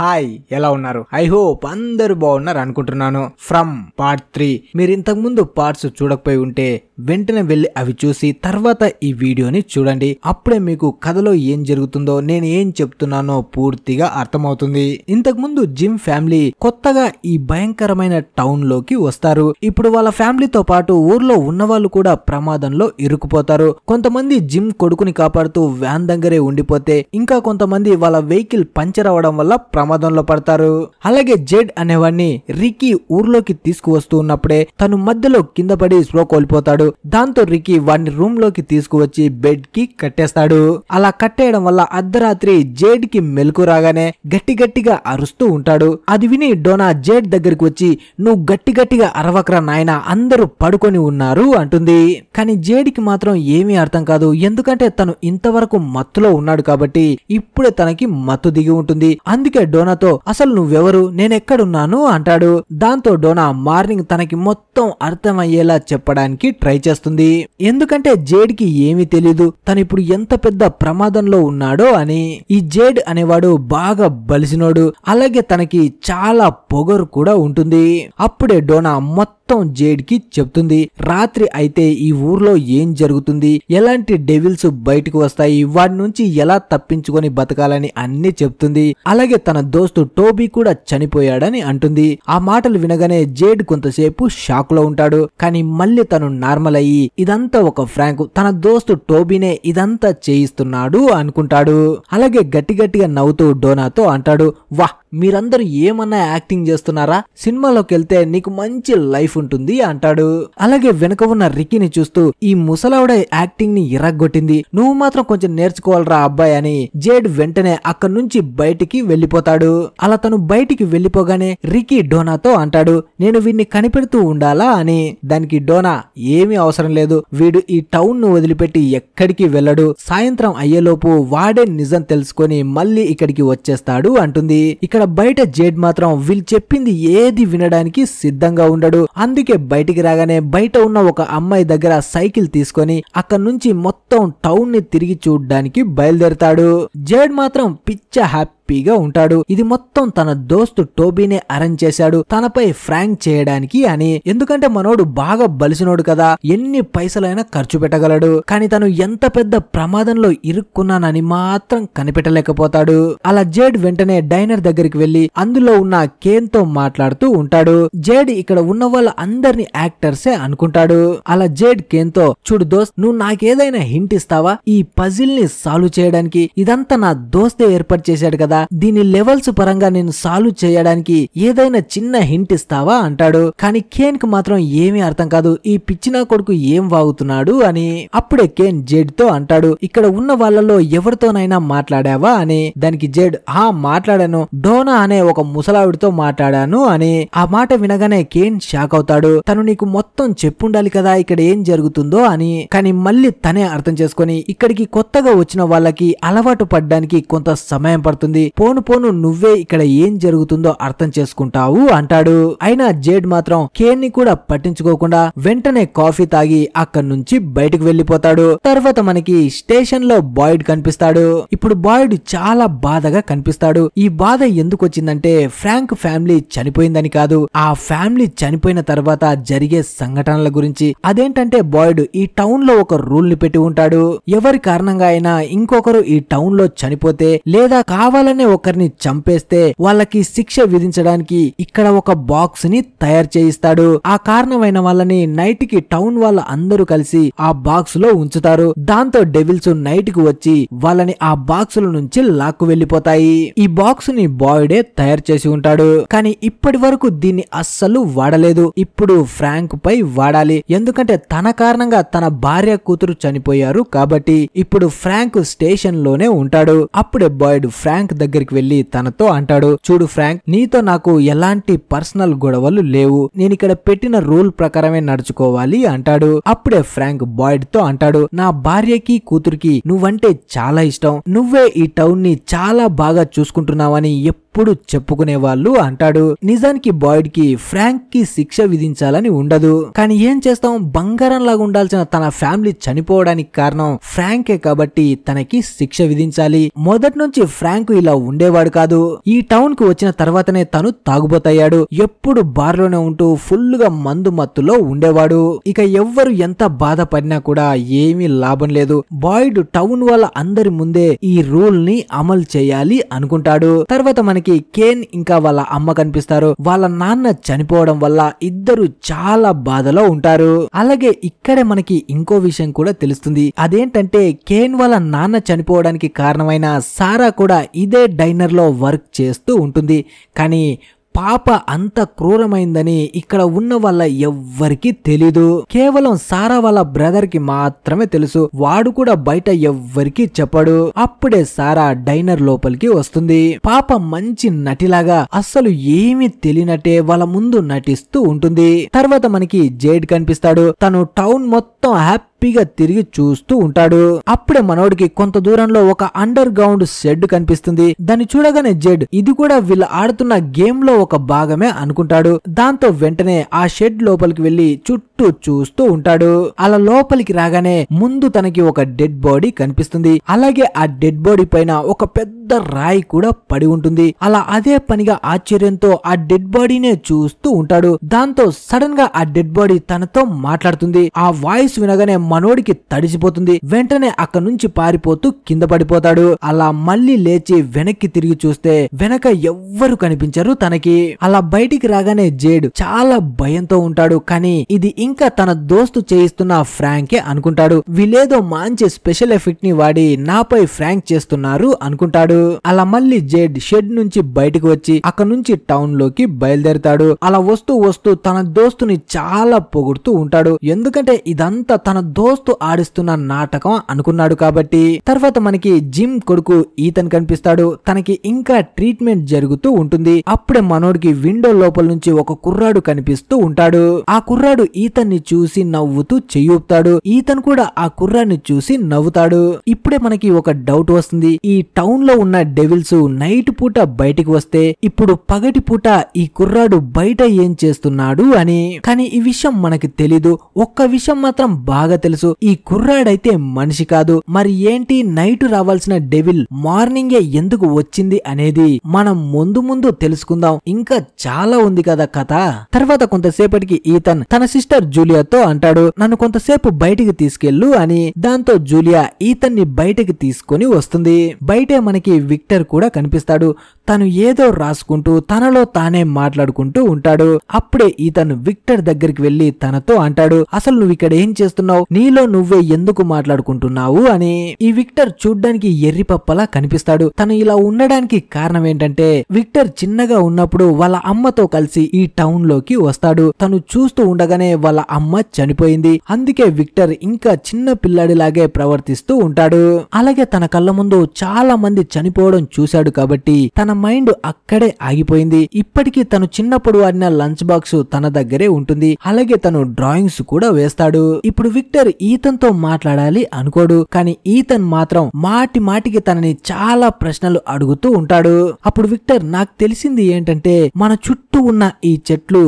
hi ఎలా ఉన్నారు I hope అందరు బాగున్నారు అనుకుంటున్నాను ఫ్రమ్ పార్ట్ త్రీ మీరు ఇంతకు ముందు పార్ట్స్ చూడకపోయి ఉంటే వెంటనే వెళ్ళి అవి చూసి తర్వాత ఈ వీడియోని చూడండి అప్పుడే మీకు కథలో ఏం జరుగుతుందో నేను ఏం చెప్తున్నానో పూర్తిగా అర్థమవుతుంది ఇంతకు ముందు జిమ్ ఫ్యామిలీ కొత్తగా ఈ భయంకరమైన టౌన్ లోకి వస్తారు ఇప్పుడు వాళ్ళ ఫ్యామిలీతో పాటు ఊర్లో ఉన్న వాళ్ళు కూడా ప్రమాదంలో ఇరుక్కుపోతారు కొంతమంది జిమ్ కొడుకుని కాపాడుతూ వ్యాన్ దగ్గరే ఉండిపోతే ఇంకా కొంతమంది వాళ్ళ వెహికల్ పంచర్ అవడం వల్ల ప్రమాదంలో పడతారు అలాగే జెడ్ అనేవాడిని రికీ ఊర్లోకి తీసుకువస్తూ ఉన్నప్పుడే తను మధ్యలో కింద పడి స్లో కోల్పోతాడు దాంతో రికి వాడిని రూమ్ లోకి తీసుకువచ్చి బెడ్ కి కట్టేస్తాడు అలా కట్టేయడం వల్ల అర్ధరాత్రి జేడ్ కి మెలకు రాగానే గట్టి గట్టిగా అరుస్తూ ఉంటాడు అది విని డోనా జేడ్ దగ్గరికి వచ్చి నువ్వు గట్టి గట్టిగా అరవకరా నాయన అందరూ పడుకొని ఉన్నారు అంటుంది కానీ జేడ్ కి మాత్రం ఏమీ అర్థం కాదు ఎందుకంటే తను ఇంతవరకు మత్తులో ఉన్నాడు కాబట్టి ఇప్పుడే తనకి మత్తు దిగి ఉంటుంది అందుకే డోనాతో అసలు నువ్వెవరు నేనెక్కడున్నాను అంటాడు దాంతో డోనా మార్నింగ్ తనకి మొత్తం అర్థమయ్యేలా చెప్పడానికి ట్రై ట్రై చేస్తుంది ఎందుకంటే జేడ్ కి ఏమి తెలీదు తను ఇప్పుడు ఎంత పెద్ద ప్రమాదంలో ఉన్నాడో అని ఈ జేడ్ అనేవాడు బాగా బలిసినోడు అలాగే తనకి చాలా పొగరు కూడా ఉంటుంది అప్పుడే డోనా మొత్తం మొత్తం జేడ్ కి చెప్తుంది రాత్రి అయితే ఈ ఊర్లో ఏం జరుగుతుంది ఎలాంటి డెవిల్స్ బయటకు వస్తాయి వాటి నుంచి ఎలా తప్పించుకొని బతకాలని అన్ని చెప్తుంది అలాగే తన దోస్తు టోబీ కూడా చనిపోయాడని అంటుంది ఆ మాటలు వినగానే జేడ్ కొంతసేపు షాక్ లో ఉంటాడు కానీ మళ్ళీ తను నార్మల్ అయ్యి ఇదంతా ఒక ఫ్రాంక్ తన దోస్తు టోబీనే ఇదంతా చేయిస్తున్నాడు అనుకుంటాడు అలాగే గట్టి గట్టిగా నవ్వుతూ డోనాతో అంటాడు వాహ్ మీరందరూ ఏమన్నా యాక్టింగ్ చేస్తున్నారా సినిమాలోకి వెళ్తే నీకు మంచి లైఫ్ ఉంటుంది అంటాడు అలాగే వెనుక ఉన్న రికీని చూస్తూ ఈ ముసలావిడ యాక్టింగ్ ని ఇరగ్గొట్టింది నువ్వు మాత్రం కొంచెం నేర్చుకోవాలరా అబ్బాయి అని జేడ్ వెంటనే అక్కడి నుంచి బయటికి వెళ్లిపోతాడు అలా తను బయటికి వెళ్లిపోగానే రికీ డోనాతో అంటాడు నేను వీడిని కనిపెడుతూ ఉండాలా అని దానికి డోనా ఏమీ అవసరం లేదు వీడు ఈ టౌన్ ను వదిలిపెట్టి ఎక్కడికి వెళ్ళడు సాయంత్రం అయ్యేలోపు వాడే నిజం తెలుసుకొని మళ్ళీ ఇక్కడికి వచ్చేస్తాడు అంటుంది ఇక ఇక్కడ బయట జేడ్ మాత్రం వీళ్ళు చెప్పింది ఏది వినడానికి సిద్ధంగా ఉండడు అందుకే బయటికి రాగానే బయట ఉన్న ఒక అమ్మాయి దగ్గర సైకిల్ తీసుకొని అక్కడ నుంచి మొత్తం టౌన్ ని తిరిగి చూడడానికి బయలుదేరతాడు జేడ్ మాత్రం పిచ్చ హ్యాపీ హ్యాపీగా ఉంటాడు ఇది మొత్తం తన దోస్తు టోబీనే అరేంజ్ చేశాడు తనపై ఫ్రాంక్ చేయడానికి అని ఎందుకంటే మనోడు బాగా బలిసినోడు కదా ఎన్ని పైసలైనా ఖర్చు పెట్టగలడు కానీ తను ఎంత పెద్ద ప్రమాదంలో ఇరుక్కున్నానని మాత్రం కనిపెట్టలేకపోతాడు అలా జేడ్ వెంటనే డైనర్ దగ్గరికి వెళ్లి అందులో ఉన్న కేన్ తో మాట్లాడుతూ ఉంటాడు జేడ్ ఇక్కడ ఉన్న వాళ్ళ అందరిని యాక్టర్సే అనుకుంటాడు అలా జేడ్ కేన్ తో చూడు దోస్త్ నువ్వు నాకేదైనా హింట్ ఇస్తావా ఈ పజిల్ ని సాల్వ్ చేయడానికి ఇదంతా నా దోస్తే ఏర్పాటు చేశాడు కదా కదా దీని లెవెల్స్ పరంగా నేను సాల్వ్ చేయడానికి ఏదైనా చిన్న హింట్ ఇస్తావా అంటాడు కానీ కేన్ కి మాత్రం ఏమీ అర్థం కాదు ఈ పిచ్చిన కొడుకు ఏం వాగుతున్నాడు అని అప్పుడే కేన్ జేడ్ తో అంటాడు ఇక్కడ ఉన్న వాళ్ళలో ఎవరితోనైనా మాట్లాడావా అని దానికి జెడ్ ఆ మాట్లాడాను డోనా అనే ఒక ముసలావిడితో మాట్లాడాను అని ఆ మాట వినగానే కేన్ షాక్ అవుతాడు తను నీకు మొత్తం చెప్పుండాలి కదా ఇక్కడ ఏం జరుగుతుందో అని కానీ మళ్ళీ తనే అర్థం చేసుకుని ఇక్కడికి కొత్తగా వచ్చిన వాళ్ళకి అలవాటు పడ్డానికి కొంత సమయం పడుతుంది పోను పోను నువ్వే ఇక్కడ ఏం జరుగుతుందో అర్థం చేసుకుంటావు అంటాడు అయినా జేడ్ మాత్రం కేన్ ని కూడా పట్టించుకోకుండా వెంటనే కాఫీ తాగి అక్కడి నుంచి బయటకు వెళ్లిపోతాడు తర్వాత మనకి స్టేషన్ లో బాయిడ్ కనిపిస్తాడు ఇప్పుడు బాయిడ్ చాలా బాధగా కనిపిస్తాడు ఈ బాధ ఎందుకు వచ్చిందంటే ఫ్రాంక్ ఫ్యామిలీ చనిపోయిందని కాదు ఆ ఫ్యామిలీ చనిపోయిన తర్వాత జరిగే సంఘటనల గురించి అదేంటంటే బాయిడ్ ఈ టౌన్ లో ఒక రూల్ ని పెట్టి ఉంటాడు ఎవరి కారణంగా అయినా ఇంకొకరు ఈ టౌన్ లో చనిపోతే లేదా కావాలని వెంటనే ఒకరిని చంపేస్తే వాళ్ళకి శిక్ష విధించడానికి ఇక్కడ ఒక బాక్స్ ని తయారు చేయిస్తాడు ఆ కారణమైన వాళ్ళని నైట్ కి టౌన్ వాళ్ళ అందరూ కలిసి ఆ బాక్స్ లో ఉంచుతారు దాంతో డెవిల్స్ నైట్ కు వచ్చి వాళ్ళని ఆ బాక్స్ ల నుంచి లాక్కు వెళ్లిపోతాయి ఈ బాక్స్ ని బాయ్డే తయారు చేసి ఉంటాడు కానీ ఇప్పటి వరకు దీన్ని అస్సలు వాడలేదు ఇప్పుడు ఫ్రాంక్ పై వాడాలి ఎందుకంటే తన కారణంగా తన భార్య కూతురు చనిపోయారు కాబట్టి ఇప్పుడు ఫ్రాంక్ స్టేషన్ లోనే ఉంటాడు అప్పుడే బాయ్డ్ ఫ్రాంక్ దగ్గర దగ్గరికి వెళ్లి తనతో అంటాడు చూడు ఫ్రాంక్ నీతో నాకు ఎలాంటి పర్సనల్ గొడవలు లేవు నేను ఇక్కడ పెట్టిన రూల్ ప్రకారమే నడుచుకోవాలి అంటాడు అప్పుడే ఫ్రాంక్ బాయిడ్ తో అంటాడు నా భార్యకి కూతురికి నువ్వంటే చాలా ఇష్టం నువ్వే ఈ టౌన్ ని చాలా బాగా చూసుకుంటున్నావని ఎప్పుడు చెప్పుకునే వాళ్ళు అంటాడు నిజానికి బాయిడ్ కి ఫ్రాంక్ కి శిక్ష విధించాలని ఉండదు కానీ ఏం చేస్తాం బంగారం లాగా ఉండాల్సిన తన ఫ్యామిలీ చనిపోవడానికి కారణం ఫ్రాంకే కాబట్టి తనకి శిక్ష విధించాలి మొదటి నుంచి ఫ్రాంక్ ఇలా ఉండేవాడు కాదు ఈ టౌన్ కు వచ్చిన తర్వాతనే తను తాగుబోతయ్యాడు ఎప్పుడు బార్లోనే ఉంటూ ఫుల్ గా మందు మత్తులో ఉండేవాడు ఇక ఎవ్వరు ఎంత బాధపడినా కూడా ఏమీ లాభం లేదు బాయిడ్ టౌన్ వాళ్ళ అందరి ముందే ఈ రూల్ ని అమలు చేయాలి అనుకుంటాడు తర్వాత మనకి కేన్ ఇంకా వాళ్ళ అమ్మ కనిపిస్తారు వాళ్ళ నాన్న చనిపోవడం వల్ల ఇద్దరు చాలా బాధలో ఉంటారు అలాగే ఇక్కడే మనకి ఇంకో విషయం కూడా తెలుస్తుంది అదేంటంటే కేన్ వాళ్ళ నాన్న చనిపోవడానికి కారణమైన సారా కూడా ఇదే అదే డైనర్లో వర్క్ చేస్తూ ఉంటుంది కానీ పాప అంత క్రూరమైందని ఇక్కడ ఉన్న వాళ్ళ ఎవ్వరికీ తెలీదు కేవలం సారా వాళ్ళ బ్రదర్ కి మాత్రమే తెలుసు వాడు కూడా బయట ఎవ్వరికీ చెప్పడు అప్పుడే సారా డైనర్ లోపలికి వస్తుంది పాప మంచి నటిలాగా అస్సలు ఏమీ తెలియనట్టే వాళ్ళ ముందు నటిస్తూ ఉంటుంది తర్వాత మనకి జేడ్ కనిపిస్తాడు తను టౌన్ మొత్తం హ్యాపీ హ్యాపీగా తిరిగి చూస్తూ ఉంటాడు అప్పుడే మనోడికి కొంత దూరంలో ఒక అండర్ గ్రౌండ్ షెడ్ కనిపిస్తుంది దాన్ని చూడగానే జెడ్ ఇది కూడా వీళ్ళు ఆడుతున్న గేమ్ లో ఒక భాగమే అనుకుంటాడు దాంతో వెంటనే ఆ షెడ్ లోపలికి వెళ్లి చుట్టూ చూస్తూ ఉంటాడు అలా లోపలికి రాగానే ముందు తనకి ఒక డెడ్ బాడీ కనిపిస్తుంది అలాగే ఆ డెడ్ బాడీ పైన ఒక పెద్ద రాయి కూడా పడి ఉంటుంది అలా అదే పనిగా ఆశ్చర్యంతో ఆ డెడ్ బాడీనే చూస్తూ ఉంటాడు దాంతో సడన్ గా ఆ డెడ్ బాడీ తనతో మాట్లాడుతుంది ఆ వాయిస్ వినగానే మనోడికి తడిసిపోతుంది వెంటనే అక్కడి నుంచి పారిపోతూ కింద పడిపోతాడు అలా మళ్ళీ లేచి వెనక్కి తిరిగి చూస్తే వెనక ఎవ్వరు కనిపించరు తనకి అలా బయటికి రాగానే జేడ్ చాలా భయంతో ఉంటాడు కానీ ఇది ఇంకా తన దోస్తు చేయిస్తున్న ఫ్రాంకే అనుకుంటాడు వీళ్ళేదో మంచి స్పెషల్ ఎఫెక్ట్ ని వాడి నాపై ఫ్రాంక్ చేస్తున్నారు అనుకుంటాడు అలా మళ్ళీ జేడ్ షెడ్ నుంచి బయటకు వచ్చి అక్కడ నుంచి టౌన్ లోకి బయలుదేరుతాడు అలా వస్తూ వస్తూ తన దోస్తుని చాలా పొగుడుతూ ఉంటాడు ఎందుకంటే ఇదంతా తన దోస్తు ఆడిస్తున్న నాటకం అనుకున్నాడు కాబట్టి తర్వాత మనకి జిమ్ కొడుకు ఈతన్ కనిపిస్తాడు తనకి ఇంకా ట్రీట్మెంట్ జరుగుతూ ఉంటుంది అప్పుడే మనోడికి విండో లోపల నుంచి ఒక కుర్రాడు కనిపిస్తూ ఉంటాడు ఆ కుర్రాడు ఈతన్ ని చూసి నవ్వుతూ చెయ్యూపుతాడు ఈతన్ కూడా ఆ కుర్రాన్ని చూసి నవ్వుతాడు ఇప్పుడే మనకి ఒక డౌట్ వస్తుంది ఈ టౌన్ లో ఉన్న డెవిల్స్ నైట్ పూట బయటికి వస్తే ఇప్పుడు పగటి పూట ఈ కుర్రాడు బయట ఏం చేస్తున్నాడు అని కానీ ఈ విషయం మనకి తెలీదు ఒక్క విషయం మాత్రం బాగా తెలుసు ఈ కుర్రాడైతే మనిషి కాదు మరి ఏంటి నైట్ రావాల్సిన డెవిల్ మార్నింగే ఎందుకు వచ్చింది అనేది మనం ముందు ముందు తెలుసుకుందాం ఇంకా చాలా ఉంది కదా కథ తర్వాత కొంతసేపటికి ఈతన్ తన సిస్టర్ జూలియాతో అంటాడు నన్ను కొంతసేపు బయటికి తీసుకెళ్ళు అని దాంతో జూలియా ఈతన్ ని బయటకి తీసుకుని వస్తుంది బయటే మనకి విక్టర్ కూడా కనిపిస్తాడు తను ఏదో రాసుకుంటూ తనలో తానే మాట్లాడుకుంటూ ఉంటాడు అప్పుడే ఇతను విక్టర్ దగ్గరికి వెళ్లి తనతో అంటాడు అసలు నువ్వు ఇక్కడ ఏం చేస్తున్నావు నీలో నువ్వే ఎందుకు మాట్లాడుకుంటున్నావు అని ఈ విక్టర్ చూడ్డానికి ఎర్రిపప్పలా కనిపిస్తాడు తను ఇలా ఉండడానికి కారణం ఏంటంటే విక్టర్ చిన్నగా ఉన్నప్పుడు వాళ్ళ అమ్మతో కలిసి ఈ టౌన్ లోకి వస్తాడు తను చూస్తూ ఉండగానే వాళ్ళ అమ్మ చనిపోయింది అందుకే విక్టర్ ఇంకా చిన్న పిల్లాడిలాగే ప్రవర్తిస్తూ ఉంటాడు అలాగే తన కళ్ళ ముందు చాలా మంది చనిపోవడం చూశాడు కాబట్టి తన మైండ్ అక్కడే ఆగిపోయింది ఇప్పటికీ తను చిన్నప్పుడు ఆడిన లంచ్ బాక్స్ తన దగ్గరే ఉంటుంది అలాగే తను డ్రాయింగ్స్ కూడా వేస్తాడు ఇప్పుడు విక్టర్ ఈతన్ తో మాట్లాడాలి అనుకోడు కానీ ఈతన్ మాత్రం మాటి మాటికి తనని చాలా ప్రశ్నలు అడుగుతూ ఉంటాడు అప్పుడు విక్టర్ నాకు తెలిసింది ఏంటంటే మన చుట్టూ ఉన్న ఈ చెట్లు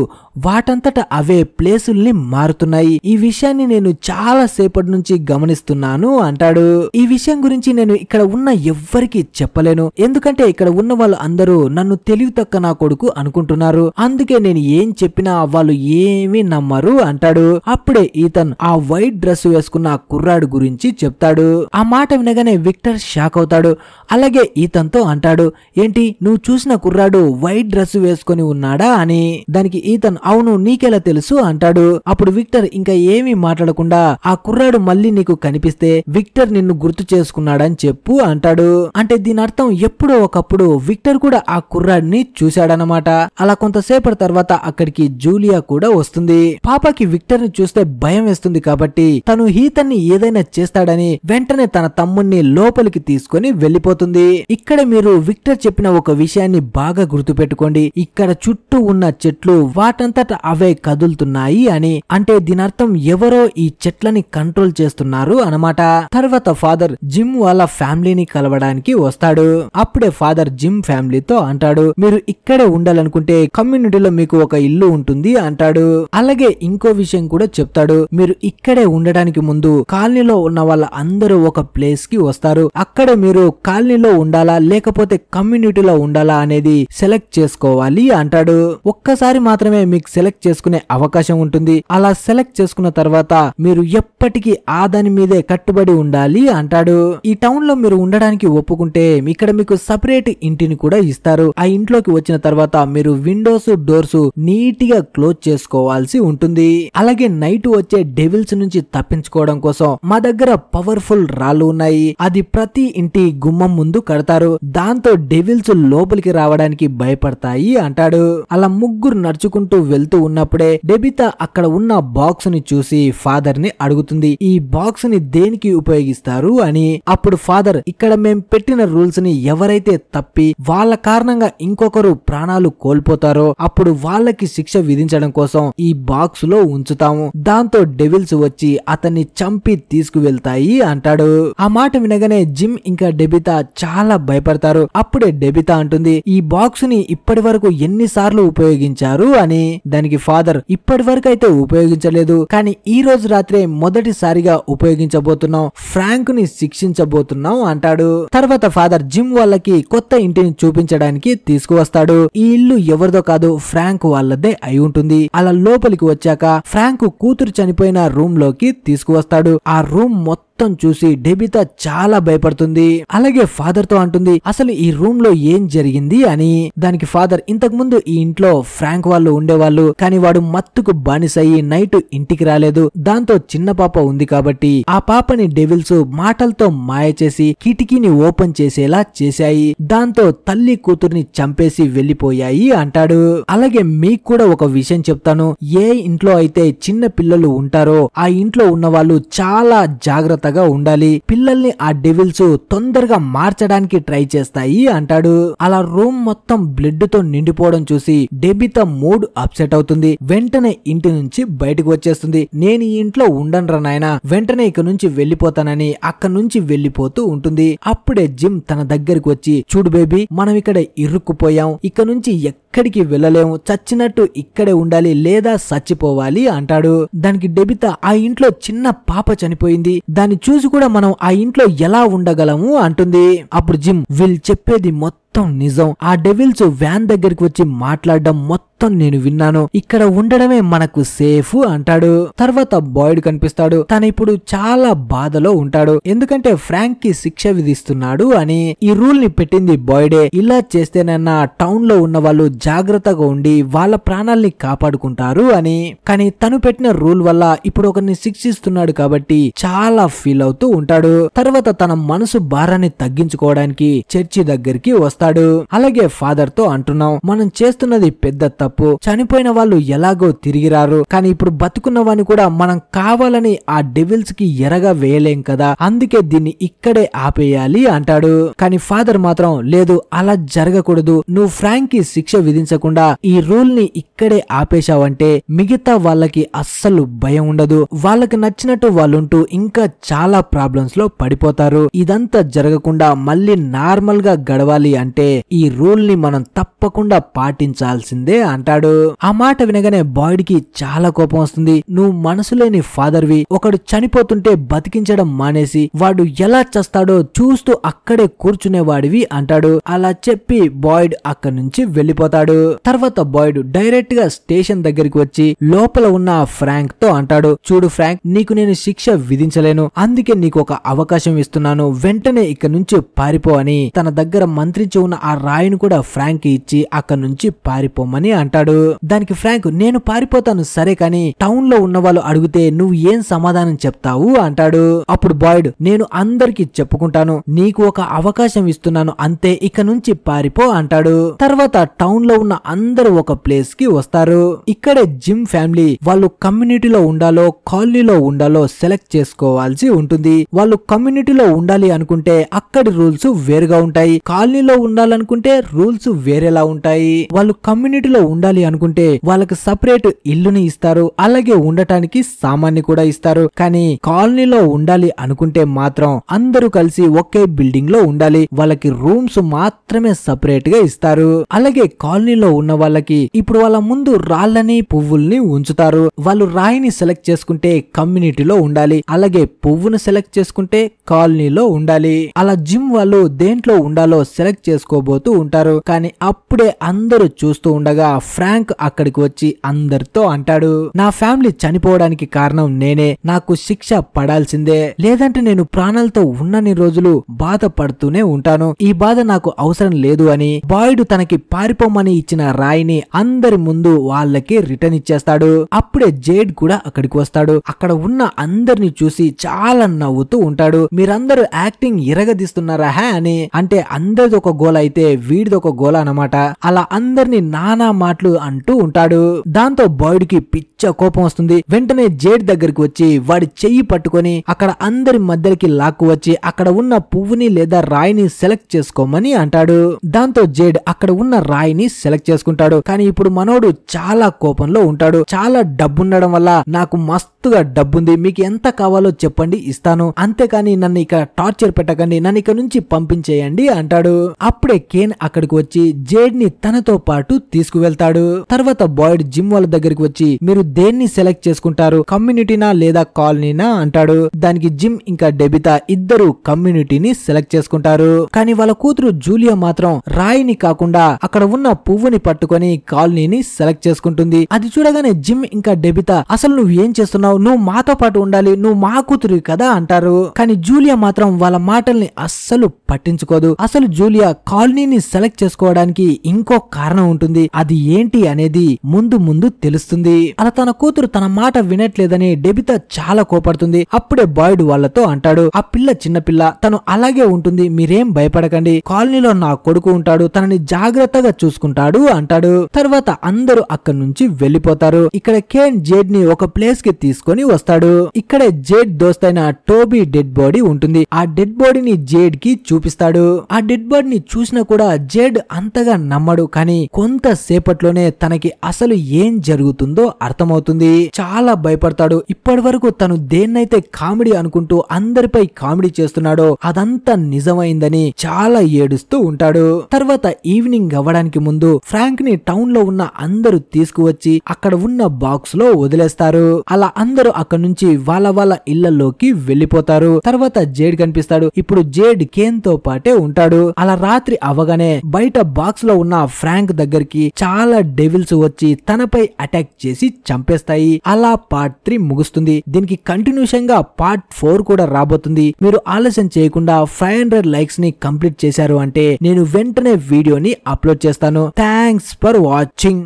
వాటంతట అవే ప్లేసుల్ని మారుతున్నాయి ఈ విషయాన్ని నేను చాలా సేపటి నుంచి గమనిస్తున్నాను అంటాడు ఈ విషయం గురించి నేను ఇక్కడ ఉన్న ఎవ్వరికి చెప్పలేను ఎందుకంటే ఇక్కడ ఉన్న వాళ్ళు అందరూ నన్ను తెలివి తక్క నా కొడుకు అనుకుంటున్నారు అందుకే నేను ఏం చెప్పినా వాళ్ళు ఏమీ నమ్మరు అంటాడు అప్పుడే ఈతన్ ఆ వైట్ డ్రెస్ వేసుకున్న కుర్రాడు గురించి చెప్తాడు ఆ మాట వినగానే విక్టర్ షాక్ అవుతాడు అలాగే ఈతన్తో అంటాడు ఏంటి నువ్వు చూసిన కుర్రాడు వైట్ డ్రెస్ వేసుకుని ఉన్నాడా అని దానికి ఈతన్ అవును నీకెలా తెలుసు అంటాడు అప్పుడు విక్టర్ ఇంకా ఏమీ మాట్లాడకుండా ఆ కుర్రాడు మళ్ళీ నీకు కనిపిస్తే విక్టర్ నిన్ను గుర్తు చేసుకున్నాడని చెప్పు అంటాడు అంటే దీని అర్థం ఎప్పుడో ఒకప్పుడు విక్టర్ కూడా ఆ కుర్రాడిని చూశాడనమాట అలా కొంతసేపటి తర్వాత అక్కడికి జూలియా కూడా వస్తుంది పాపకి విక్టర్ ని చూస్తే భయం వేస్తుంది కాబట్టి తను హీతన్ని ఏదైనా చేస్తాడని వెంటనే తన తమ్ముణ్ణి లోపలికి తీసుకుని వెళ్లిపోతుంది ఇక్కడ మీరు విక్టర్ చెప్పిన ఒక విషయాన్ని బాగా గుర్తుపెట్టుకోండి ఇక్కడ చుట్టూ ఉన్న చెట్లు వాటంతా అవంతట అవే కదులుతున్నాయి అని అంటే దీనర్థం ఎవరో ఈ చెట్లని కంట్రోల్ చేస్తున్నారు అనమాట తర్వాత ఫాదర్ జిమ్ వాళ్ళ ఫ్యామిలీని కలవడానికి వస్తాడు అప్పుడే ఫాదర్ జిమ్ ఫ్యామిలీతో అంటాడు మీరు ఇక్కడే ఉండాలనుకుంటే కమ్యూనిటీలో మీకు ఒక ఇల్లు ఉంటుంది అంటాడు అలాగే ఇంకో విషయం కూడా చెప్తాడు మీరు ఇక్కడే ఉండడానికి ముందు కాలనీలో ఉన్న వాళ్ళ అందరూ ఒక ప్లేస్ కి వస్తారు అక్కడ మీరు కాలనీలో ఉండాలా లేకపోతే కమ్యూనిటీలో ఉండాలా అనేది సెలెక్ట్ చేసుకోవాలి అంటాడు ఒక్కసారి మాత్రమే మీ మీకు సెలెక్ట్ చేసుకునే అవకాశం ఉంటుంది అలా సెలెక్ట్ చేసుకున్న తర్వాత మీరు ఎప్పటికీ ఆ దాని మీదే కట్టుబడి ఉండాలి అంటాడు ఈ టౌన్ లో మీరు ఉండడానికి ఒప్పుకుంటే ఇక్కడ మీకు సపరేట్ ఇంటిని కూడా ఇస్తారు ఆ ఇంట్లోకి వచ్చిన తర్వాత మీరు విండోస్ డోర్స్ నీట్ గా క్లోజ్ చేసుకోవాల్సి ఉంటుంది అలాగే నైట్ వచ్చే డెవిల్స్ నుంచి తప్పించుకోవడం కోసం మా దగ్గర పవర్ఫుల్ రాళ్ళు ఉన్నాయి అది ప్రతి ఇంటి గుమ్మం ముందు కడతారు దాంతో డెవిల్స్ లోపలికి రావడానికి భయపడతాయి అంటాడు అలా ముగ్గురు నడుచుకుంటూ వెళ్తూ ఉన్నప్పుడే డెబితా అక్కడ ఉన్న బాక్స్ ని చూసి ఫాదర్ ని అడుగుతుంది ఈ బాక్స్ ని దేనికి ఉపయోగిస్తారు అని అప్పుడు ఫాదర్ ఇక్కడ మేం పెట్టిన రూల్స్ ని ఎవరైతే తప్పి వాళ్ళ కారణంగా ఇంకొకరు ప్రాణాలు కోల్పోతారో అప్పుడు వాళ్ళకి శిక్ష విధించడం కోసం ఈ బాక్స్ లో ఉంచుతాము దాంతో డెవిల్స్ వచ్చి అతన్ని చంపి తీసుకువెళ్తాయి అంటాడు ఆ మాట వినగానే జిమ్ ఇంకా డెబితా చాలా భయపడతారు అప్పుడే డెబితా అంటుంది ఈ బాక్స్ ని ఇప్పటి వరకు ఎన్నిసార్లు ఉపయోగించారు అని దానికి ఫాదర్ ఇప్పటి వరకు అయితే ఉపయోగించలేదు కానీ ఈ రోజు రాత్రే మొదటిసారిగా ఉపయోగించబోతున్నాం ఫ్రాంక్ ని శిక్షించబోతున్నాం అంటాడు తర్వాత ఫాదర్ జిమ్ వాళ్ళకి కొత్త ఇంటిని చూపించడానికి తీసుకువస్తాడు ఈ ఇల్లు ఎవరిదో కాదు ఫ్రాంక్ వాళ్ళదే అయి ఉంటుంది అలా లోపలికి వచ్చాక ఫ్రాంక్ కూతురు చనిపోయిన రూమ్ లోకి తీసుకువస్తాడు ఆ రూమ్ మొత్తం మొత్తం చూసి డెబితా చాలా భయపడుతుంది అలాగే ఫాదర్ తో అంటుంది అసలు ఈ రూమ్ లో ఏం జరిగింది అని దానికి ఫాదర్ ఇంతకు ముందు ఈ ఇంట్లో ఫ్రాంక్ వాళ్ళు ఉండేవాళ్ళు కానీ వాడు మత్తుకు బానిసయ్యి నైట్ ఇంటికి రాలేదు దాంతో చిన్న పాప ఉంది కాబట్టి ఆ పాపని డెవిల్స్ మాటలతో మాయ చేసి కిటికీని ఓపెన్ చేసేలా చేశాయి దాంతో తల్లి కూతుర్ని చంపేసి వెళ్లిపోయాయి అంటాడు అలాగే మీకు కూడా ఒక విషయం చెప్తాను ఏ ఇంట్లో అయితే చిన్న పిల్లలు ఉంటారో ఆ ఇంట్లో ఉన్న వాళ్ళు చాలా జాగ్రత్త జాగ్రత్తగా ఉండాలి పిల్లల్ని ఆ డెవిల్స్ తొందరగా మార్చడానికి ట్రై చేస్తాయి అంటాడు అలా రూమ్ మొత్తం బ్లడ్ తో నిండిపోవడం చూసి డెబిత మూడ్ అప్సెట్ అవుతుంది వెంటనే ఇంటి నుంచి బయటకు వచ్చేస్తుంది నేను ఈ ఇంట్లో ఉండనరా నాయన వెంటనే ఇక నుంచి వెళ్లిపోతానని అక్కడి నుంచి వెళ్లిపోతూ ఉంటుంది అప్పుడే జిమ్ తన దగ్గరికి వచ్చి చూడు బేబీ మనం ఇక్కడ ఇరుక్కుపోయాం ఇక నుంచి ఎక్కడికి వెళ్ళలేము చచ్చినట్టు ఇక్కడే ఉండాలి లేదా చచ్చిపోవాలి అంటాడు దానికి డెబిత ఆ ఇంట్లో చిన్న పాప చనిపోయింది దాన్ని చూసి కూడా మనం ఆ ఇంట్లో ఎలా ఉండగలము అంటుంది అప్పుడు జిమ్ వీళ్ళు చెప్పేది మొత్తం మొత్తం నిజం ఆ డెవిల్స్ వ్యాన్ దగ్గరికి వచ్చి మాట్లాడడం మొత్తం నేను విన్నాను ఇక్కడ ఉండడమే మనకు సేఫ్ అంటాడు తర్వాత బాయిడ్ కనిపిస్తాడు తను ఇప్పుడు చాలా బాధలో ఉంటాడు ఎందుకంటే ఫ్రాంక్ కి శిక్ష విధిస్తున్నాడు అని ఈ రూల్ ని పెట్టింది బాయిడే ఇలా చేస్తేనన్నా టౌన్ లో ఉన్న వాళ్ళు జాగ్రత్తగా ఉండి వాళ్ళ ప్రాణాల్ని కాపాడుకుంటారు అని కానీ తను పెట్టిన రూల్ వల్ల ఇప్పుడు ఒకరిని శిక్షిస్తున్నాడు కాబట్టి చాలా ఫీల్ అవుతూ ఉంటాడు తర్వాత తన మనసు భారాన్ని తగ్గించుకోవడానికి చర్చి దగ్గరికి వస్తాడు వస్తాడు అలాగే ఫాదర్ తో అంటున్నాం మనం చేస్తున్నది పెద్ద తప్పు చనిపోయిన వాళ్ళు ఎలాగో తిరిగి రారు కానీ ఇప్పుడు బతుకున్న వాని కూడా మనం కావాలని ఆ డెవిల్స్ కి ఎరగా వేయలేం కదా అందుకే దీన్ని ఇక్కడే ఆపేయాలి అంటాడు కానీ ఫాదర్ మాత్రం లేదు అలా జరగకూడదు నువ్వు ఫ్రాంక్ కి శిక్ష విధించకుండా ఈ రూల్ ని ఇక్కడే ఆపేశావంటే మిగతా వాళ్ళకి అస్సలు భయం ఉండదు వాళ్ళకి నచ్చినట్టు వాళ్ళుంటూ ఇంకా చాలా ప్రాబ్లమ్స్ లో పడిపోతారు ఇదంతా జరగకుండా మళ్ళీ నార్మల్ గా గడవాలి అంటే అంటే ఈ రూల్ ని మనం తప్పకుండా పాటించాల్సిందే అంటాడు ఆ మాట వినగానే బాయ్డ్ కి చాలా కోపం వస్తుంది నువ్వు మనసు లేని ఫాదర్వి ఒకడు చనిపోతుంటే బతికించడం మానేసి వాడు ఎలా చేస్తాడో చూస్తూ అక్కడే కూర్చునేవాడివి అంటాడు అలా చెప్పి బాయిడ్ అక్కడి నుంచి వెళ్ళిపోతాడు తర్వాత బాయిడ్ డైరెక్ట్ గా స్టేషన్ దగ్గరికి వచ్చి లోపల ఉన్న ఫ్రాంక్ తో అంటాడు చూడు ఫ్రాంక్ నీకు నేను శిక్ష విధించలేను అందుకే నీకు ఒక అవకాశం ఇస్తున్నాను వెంటనే ఇక్కడి నుంచి పారిపో అని తన దగ్గర మంత్రించి ఉన్న ఆ రాయిని కూడా ఫ్రాంక్ ఇచ్చి అక్కడి నుంచి పారిపోమని అంటాడు దానికి ఫ్రాంక్ నేను పారిపోతాను సరే కానీ టౌన్ లో ఉన్న వాళ్ళు అడిగితే నువ్వు ఏం సమాధానం చెప్తావు అంటాడు అప్పుడు బాయ్డ్ నేను అందరికి చెప్పుకుంటాను నీకు ఒక అవకాశం ఇస్తున్నాను అంతే ఇక నుంచి పారిపో అంటాడు తర్వాత టౌన్ లో ఉన్న అందరూ ఒక ప్లేస్ కి వస్తారు ఇక్కడే జిమ్ ఫ్యామిలీ వాళ్ళు కమ్యూనిటీలో ఉండాలో కాలనీలో ఉండాలో సెలెక్ట్ చేసుకోవాల్సి ఉంటుంది వాళ్ళు కమ్యూనిటీలో ఉండాలి అనుకుంటే అక్కడి రూల్స్ వేరుగా ఉంటాయి కాలనీలో ఉండాలనుకుంటే రూల్స్ వేరేలా ఉంటాయి వాళ్ళు కమ్యూనిటీలో ఉండాలి అనుకుంటే వాళ్ళకి సపరేట్ ఇల్లుని ఇస్తారు అలాగే ఉండటానికి సామాన్ని కూడా ఇస్తారు కానీ కాలనీలో ఉండాలి అనుకుంటే మాత్రం అందరూ కలిసి ఒకే బిల్డింగ్ లో ఉండాలి వాళ్ళకి రూమ్స్ మాత్రమే సపరేట్ గా ఇస్తారు అలాగే కాలనీలో ఉన్న వాళ్ళకి ఇప్పుడు వాళ్ళ ముందు రాళ్ళని పువ్వుల్ని ఉంచుతారు వాళ్ళు రాయిని సెలెక్ట్ చేసుకుంటే కమ్యూనిటీలో ఉండాలి అలాగే పువ్వును సెలెక్ట్ చేసుకుంటే కాలనీలో ఉండాలి అలా జిమ్ వాళ్ళు దేంట్లో ఉండాలో సెలెక్ట్ చేసుకుంటారు చేసుకోబోతూ ఉంటారు కానీ అప్పుడే అందరూ చూస్తూ ఉండగా ఫ్రాంక్ అక్కడికి వచ్చి అందరితో అంటాడు నా ఫ్యామిలీ చనిపోవడానికి కారణం నేనే నాకు శిక్ష పడాల్సిందే లేదంటే నేను ప్రాణాలతో ఉన్నన్ని రోజులు బాధపడుతూనే ఉంటాను ఈ బాధ నాకు అవసరం లేదు అని బాయుడు తనకి పారిపోమని ఇచ్చిన రాయిని అందరి ముందు వాళ్ళకి రిటర్న్ ఇచ్చేస్తాడు అప్పుడే జేడ్ కూడా అక్కడికి వస్తాడు అక్కడ ఉన్న అందరిని చూసి చాలా నవ్వుతూ ఉంటాడు మీరందరూ యాక్టింగ్ ఇరగదీస్తున్నారా హా అని అంటే అందరిది ఒక గోల గోల అయితే వీడిది ఒక గోల అనమాట అలా అందరినీ నానా మాటలు అంటూ ఉంటాడు దాంతో బాయిడ్ కి పిచ్చ కోపం వస్తుంది వెంటనే జేడ్ దగ్గరికి వచ్చి వాడి చెయ్యి పట్టుకొని అక్కడ అందరి మధ్యకి లాక్కు వచ్చి అక్కడ ఉన్న పువ్వుని లేదా రాయిని సెలెక్ట్ చేసుకోమని అంటాడు దాంతో జేడ్ అక్కడ ఉన్న రాయిని సెలెక్ట్ చేసుకుంటాడు కానీ ఇప్పుడు మనోడు చాలా కోపంలో ఉంటాడు చాలా డబ్బుండడం వల్ల నాకు మస్తుగా డబ్బుంది మీకు ఎంత కావాలో చెప్పండి ఇస్తాను అంతేకాని నన్ను ఇక్కడ టార్చర్ పెట్టకండి నన్ను ఇక్కడ నుంచి పంపించేయండి అంటాడు అప్పుడే కేన్ అక్కడికి వచ్చి జేడ్ ని తనతో పాటు తీసుకువెళ్తాడు తర్వాత బాయిడ్ జిమ్ వాళ్ళ దగ్గరికి వచ్చి మీరు దేన్ని సెలెక్ట్ చేసుకుంటారు కమ్యూనిటీనా లేదా కాలనీనా అంటాడు దానికి జిమ్ ఇంకా డెబితా ఇద్దరు కమ్యూనిటీని సెలెక్ట్ చేసుకుంటారు కానీ వాళ్ళ కూతురు జూలియా మాత్రం రాయిని కాకుండా అక్కడ ఉన్న పువ్వుని పట్టుకొని కాలనీని సెలెక్ట్ చేసుకుంటుంది అది చూడగానే జిమ్ ఇంకా డెబితా అసలు నువ్వు ఏం చేస్తున్నావు నువ్వు మాతో పాటు ఉండాలి నువ్వు మా కూతురు కదా అంటారు కానీ జూలియా మాత్రం వాళ్ళ మాటల్ని అస్సలు పట్టించుకోదు అసలు జూలియా కాలనీని సెలెక్ట్ చేసుకోవడానికి ఇంకో కారణం ఉంటుంది అది ఏంటి అనేది ముందు ముందు తెలుస్తుంది అలా తన కూతురు తన మాట వినట్లేదని డెబిత చాలా కోపడుతుంది అప్పుడే బాయ్డు వాళ్లతో అంటాడు ఆ పిల్ల చిన్నపిల్ల తను అలాగే ఉంటుంది మీరేం భయపడకండి కాలనీలో నా కొడుకు ఉంటాడు తనని జాగ్రత్తగా చూసుకుంటాడు అంటాడు తర్వాత అందరూ అక్కడి నుంచి వెళ్లిపోతారు ఇక్కడ కేన్ జేడ్ ని ఒక ప్లేస్ కి తీసుకొని వస్తాడు ఇక్కడే జేడ్ దోస్తైన టోబీ డెడ్ బాడీ ఉంటుంది ఆ డెడ్ బాడీని జేడ్ కి చూపిస్తాడు ఆ డెడ్ బాడీని చూసినా కూడా జెడ్ అంతగా నమ్మడు కానీ కొంతసేపట్లోనే తనకి అసలు ఏం జరుగుతుందో అర్థమవుతుంది చాలా భయపడతాడు ఇప్పటి వరకు తను దేన్నైతే కామెడీ అనుకుంటూ అందరిపై కామెడీ చేస్తున్నాడో అదంతా నిజమైందని చాలా ఏడుస్తూ ఉంటాడు తర్వాత ఈవినింగ్ అవ్వడానికి ముందు ఫ్రాంక్ ని టౌన్ లో ఉన్న అందరూ తీసుకువచ్చి అక్కడ ఉన్న బాక్స్ లో వదిలేస్తారు అలా అందరూ అక్కడ నుంచి వాళ్ళ వాళ్ళ ఇళ్లలోకి వెళ్లిపోతారు తర్వాత జేడ్ కనిపిస్తాడు ఇప్పుడు జేడ్ కేన్ తో పాటే ఉంటాడు అలా రాత్రి అవగానే బయట బాక్స్ లో ఉన్న ఫ్రాంక్ దగ్గరికి చాలా డెవిల్స్ వచ్చి తనపై అటాక్ చేసి చంపేస్తాయి అలా పార్ట్ త్రీ ముగుస్తుంది దీనికి కంటిన్యూషన్ గా పార్ట్ ఫోర్ కూడా రాబోతుంది మీరు ఆలస్యం చేయకుండా ఫైవ్ హండ్రెడ్ లైక్స్ ని కంప్లీట్ చేశారు అంటే నేను వెంటనే వీడియోని అప్లోడ్ చేస్తాను థ్యాంక్స్ ఫర్ వాచింగ్